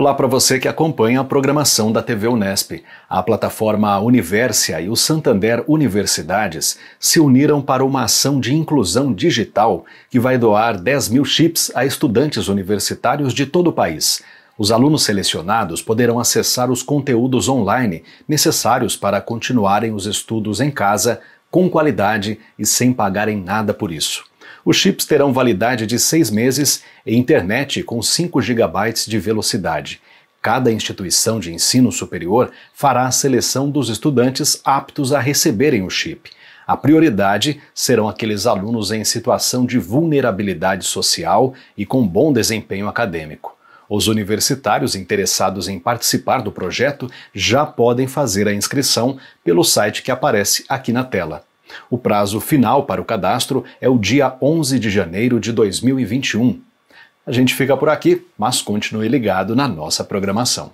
Olá para você que acompanha a programação da TV Unesp. A plataforma Universia e o Santander Universidades se uniram para uma ação de inclusão digital que vai doar 10 mil chips a estudantes universitários de todo o país. Os alunos selecionados poderão acessar os conteúdos online necessários para continuarem os estudos em casa, com qualidade e sem pagarem nada por isso. Os chips terão validade de seis meses e internet com 5 GB de velocidade. Cada instituição de ensino superior fará a seleção dos estudantes aptos a receberem o chip. A prioridade serão aqueles alunos em situação de vulnerabilidade social e com bom desempenho acadêmico. Os universitários interessados em participar do projeto já podem fazer a inscrição pelo site que aparece aqui na tela. O prazo final para o cadastro é o dia 11 de janeiro de 2021. A gente fica por aqui, mas continue ligado na nossa programação.